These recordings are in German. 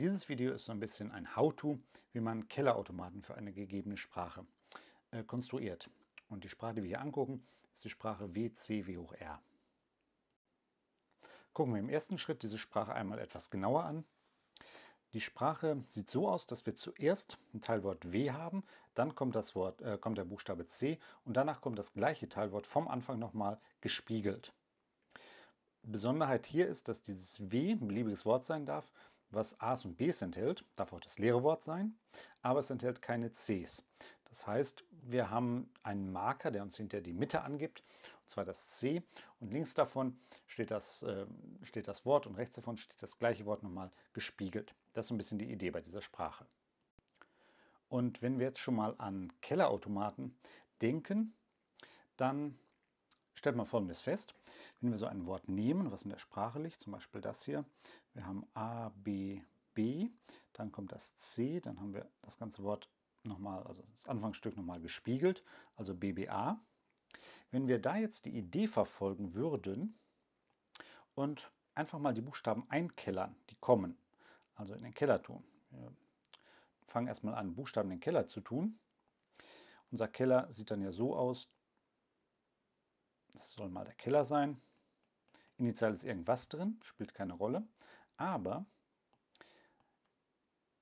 Dieses Video ist so ein bisschen ein How-To, wie man Kellerautomaten für eine gegebene Sprache äh, konstruiert. Und die Sprache, die wir hier angucken, ist die Sprache WCW hoch R. Gucken wir im ersten Schritt diese Sprache einmal etwas genauer an. Die Sprache sieht so aus, dass wir zuerst ein Teilwort W haben, dann kommt, das Wort, äh, kommt der Buchstabe C und danach kommt das gleiche Teilwort vom Anfang nochmal gespiegelt. Besonderheit hier ist, dass dieses W ein beliebiges Wort sein darf was A's und B's enthält, darf auch das leere Wort sein, aber es enthält keine Cs. Das heißt, wir haben einen Marker, der uns hinter die Mitte angibt, und zwar das C. Und links davon steht das, äh, steht das Wort und rechts davon steht das gleiche Wort nochmal gespiegelt. Das ist so ein bisschen die Idee bei dieser Sprache. Und wenn wir jetzt schon mal an Kellerautomaten denken, dann stellt man Folgendes fest. Wenn wir so ein Wort nehmen, was in der Sprache liegt, zum Beispiel das hier, wir haben A, B, B, dann kommt das C, dann haben wir das ganze Wort nochmal, also das Anfangsstück nochmal gespiegelt, also BBA. Wenn wir da jetzt die Idee verfolgen würden und einfach mal die Buchstaben einkellern, die kommen, also in den Keller tun. Wir fangen erstmal an, Buchstaben in den Keller zu tun. Unser Keller sieht dann ja so aus, das soll mal der Keller sein. Initial ist irgendwas drin, spielt keine Rolle. Aber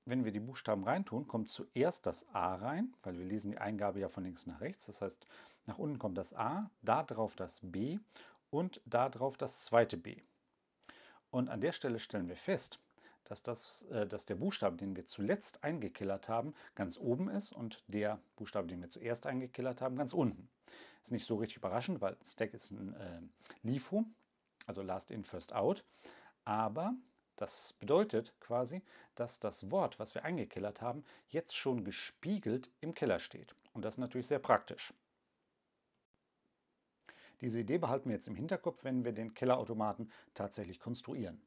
wenn wir die Buchstaben reintun, kommt zuerst das A rein, weil wir lesen die Eingabe ja von links nach rechts. Das heißt, nach unten kommt das A, da drauf das B und da drauf das zweite B. Und an der Stelle stellen wir fest, dass, das, äh, dass der Buchstabe, den wir zuletzt eingekillert haben, ganz oben ist und der Buchstabe, den wir zuerst eingekillert haben, ganz unten. Ist nicht so richtig überraschend, weil Stack ist ein äh, LIFO, also Last In, First Out. Aber das bedeutet quasi, dass das Wort, was wir eingekellert haben, jetzt schon gespiegelt im Keller steht. Und das ist natürlich sehr praktisch. Diese Idee behalten wir jetzt im Hinterkopf, wenn wir den Kellerautomaten tatsächlich konstruieren.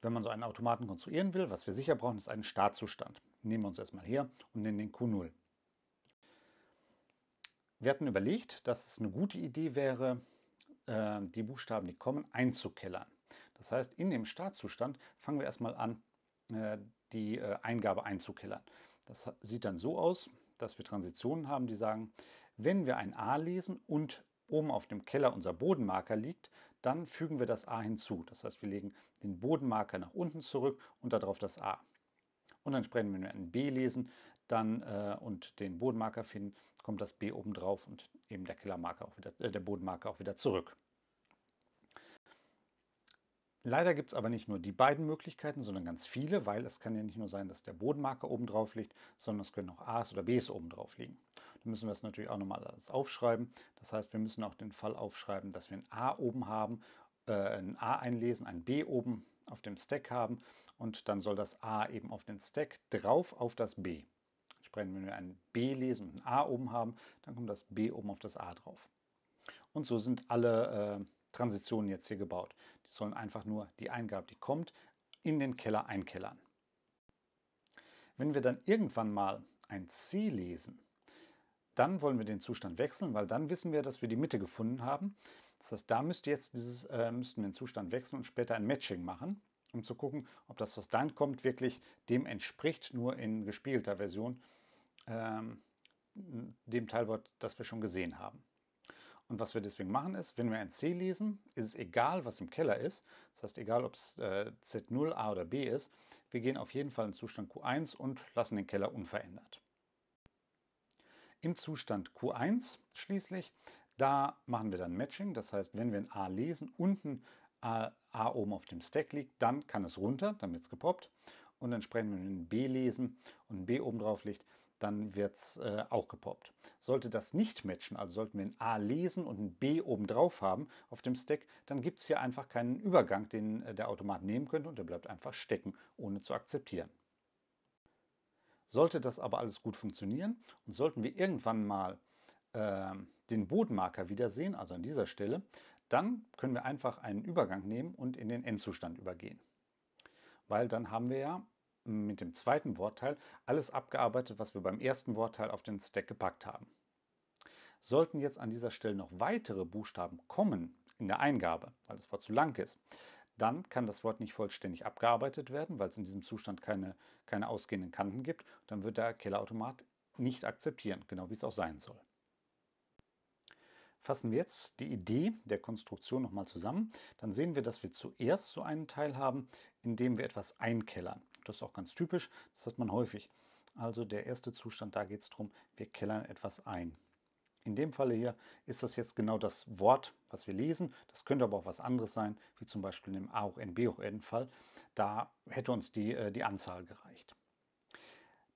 Wenn man so einen Automaten konstruieren will, was wir sicher brauchen, ist einen Startzustand. Nehmen wir uns erstmal her und nennen den Q0. Wir hatten überlegt, dass es eine gute Idee wäre, äh, die Buchstaben, die kommen, einzukellern. Das heißt, in dem Startzustand fangen wir erstmal an, äh, die äh, Eingabe einzukellern. Das sieht dann so aus, dass wir Transitionen haben, die sagen, wenn wir ein A lesen und oben auf dem Keller unser Bodenmarker liegt, dann fügen wir das A hinzu. Das heißt, wir legen den Bodenmarker nach unten zurück und darauf das A. Und dann sprechen, wenn wir ein B lesen, dann äh, und den Bodenmarker finden, kommt das B oben drauf und eben der Killermarker auch wieder, äh, der Bodenmarker auch wieder zurück. Leider gibt es aber nicht nur die beiden Möglichkeiten, sondern ganz viele, weil es kann ja nicht nur sein, dass der Bodenmarker oben drauf liegt, sondern es können auch A's oder B's oben drauf liegen. Da müssen wir das natürlich auch nochmal alles aufschreiben. Das heißt, wir müssen auch den Fall aufschreiben, dass wir ein A oben haben, äh, ein A einlesen, ein B oben auf dem Stack haben und dann soll das A eben auf den Stack drauf auf das B. Entsprechend, wenn wir ein B lesen und ein A oben haben, dann kommt das B oben auf das A drauf. Und so sind alle äh, Transitionen jetzt hier gebaut. Die sollen einfach nur die Eingabe, die kommt, in den Keller einkellern. Wenn wir dann irgendwann mal ein C lesen, dann wollen wir den Zustand wechseln, weil dann wissen wir, dass wir die Mitte gefunden haben. Das heißt, da müsste jetzt dieses, äh, müssten wir den Zustand wechseln und später ein Matching machen um zu gucken, ob das, was dann kommt, wirklich dem entspricht, nur in gespiegelter Version, ähm, dem Teilwort, das wir schon gesehen haben. Und was wir deswegen machen ist, wenn wir ein C lesen, ist es egal, was im Keller ist. Das heißt, egal, ob es äh, Z0, A oder B ist, wir gehen auf jeden Fall in Zustand Q1 und lassen den Keller unverändert. Im Zustand Q1 schließlich, da machen wir dann Matching. Das heißt, wenn wir ein A lesen, unten A, oben auf dem Stack liegt, dann kann es runter, dann wird es gepoppt. Und entsprechend, wenn wir ein B lesen und ein B oben drauf liegt, dann wird es äh, auch gepoppt. Sollte das nicht matchen, also sollten wir ein A lesen und ein B oben drauf haben auf dem Stack, dann gibt es hier einfach keinen Übergang, den äh, der Automat nehmen könnte und der bleibt einfach stecken, ohne zu akzeptieren. Sollte das aber alles gut funktionieren und sollten wir irgendwann mal äh, den Bodenmarker wiedersehen, also an dieser Stelle, dann können wir einfach einen Übergang nehmen und in den Endzustand übergehen. Weil dann haben wir ja mit dem zweiten Wortteil alles abgearbeitet, was wir beim ersten Wortteil auf den Stack gepackt haben. Sollten jetzt an dieser Stelle noch weitere Buchstaben kommen in der Eingabe, weil das Wort zu lang ist, dann kann das Wort nicht vollständig abgearbeitet werden, weil es in diesem Zustand keine, keine ausgehenden Kanten gibt. Dann wird der Kellerautomat nicht akzeptieren, genau wie es auch sein soll. Fassen wir jetzt die Idee der Konstruktion nochmal zusammen, dann sehen wir, dass wir zuerst so einen Teil haben, in dem wir etwas einkellern. Das ist auch ganz typisch, das hat man häufig. Also der erste Zustand, da geht es darum, wir kellern etwas ein. In dem Falle hier ist das jetzt genau das Wort, was wir lesen. Das könnte aber auch was anderes sein, wie zum Beispiel in dem A hoch N, B hoch N-Fall. Da hätte uns die, äh, die Anzahl gereicht.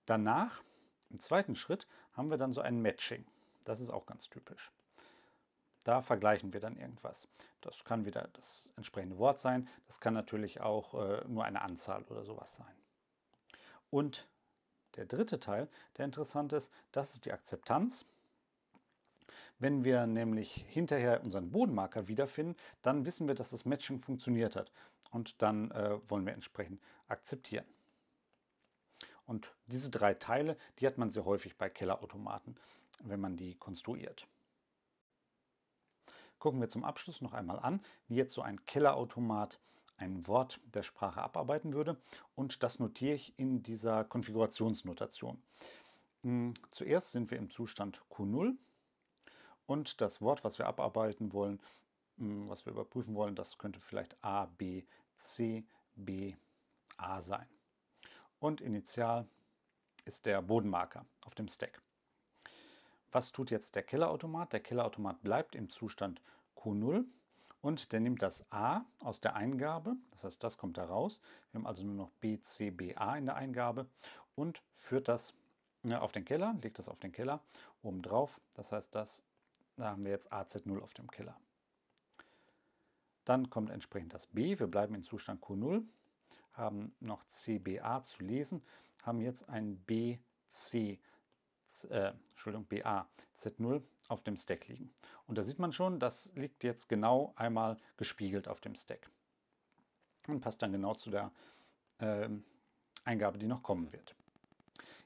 Danach, im zweiten Schritt, haben wir dann so ein Matching. Das ist auch ganz typisch. Da vergleichen wir dann irgendwas. Das kann wieder das entsprechende Wort sein, das kann natürlich auch äh, nur eine Anzahl oder sowas sein. Und der dritte Teil, der interessant ist, das ist die Akzeptanz. Wenn wir nämlich hinterher unseren Bodenmarker wiederfinden, dann wissen wir, dass das Matching funktioniert hat und dann äh, wollen wir entsprechend akzeptieren. Und diese drei Teile, die hat man sehr häufig bei Kellerautomaten, wenn man die konstruiert gucken wir zum Abschluss noch einmal an, wie jetzt so ein Kellerautomat ein Wort der Sprache abarbeiten würde. Und das notiere ich in dieser Konfigurationsnotation. Hm, zuerst sind wir im Zustand Q0 und das Wort, was wir abarbeiten wollen, hm, was wir überprüfen wollen, das könnte vielleicht A, B, C, B, A sein. Und initial ist der Bodenmarker auf dem Stack. Was tut jetzt der Kellerautomat? Der Kellerautomat bleibt im Zustand Q0 und der nimmt das A aus der Eingabe, das heißt, das kommt da raus. Wir haben also nur noch B, C, B, A in der Eingabe und führt das äh, auf den Keller, legt das auf den Keller oben drauf. Das heißt, das, da haben wir jetzt AZ0 auf dem Keller. Dann kommt entsprechend das B, wir bleiben im Zustand Q0, haben noch CBA zu lesen, haben jetzt ein BC äh, Entschuldigung, BA Z0 auf dem Stack liegen. Und da sieht man schon, das liegt jetzt genau einmal gespiegelt auf dem Stack. Und passt dann genau zu der äh, Eingabe, die noch kommen wird.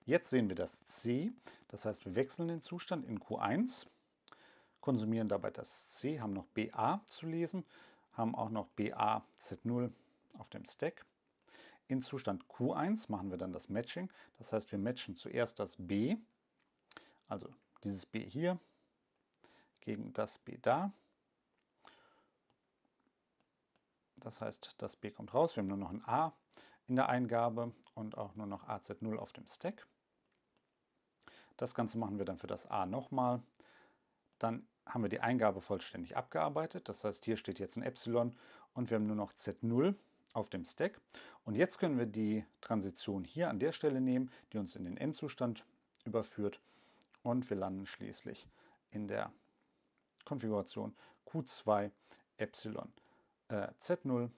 Jetzt sehen wir das C, das heißt wir wechseln den Zustand in Q1, konsumieren dabei das C, haben noch BA zu lesen, haben auch noch BA Z0 auf dem Stack. In Zustand Q1 machen wir dann das Matching, das heißt wir matchen zuerst das B also dieses B hier gegen das B da. Das heißt, das B kommt raus. Wir haben nur noch ein A in der Eingabe und auch nur noch AZ0 auf dem Stack. Das Ganze machen wir dann für das A nochmal. Dann haben wir die Eingabe vollständig abgearbeitet. Das heißt, hier steht jetzt ein Epsilon und wir haben nur noch Z0 auf dem Stack. Und jetzt können wir die Transition hier an der Stelle nehmen, die uns in den Endzustand überführt und wir landen schließlich in der Konfiguration Q2 Epsilon äh, Z0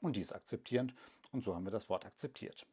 und dies akzeptierend und so haben wir das Wort akzeptiert.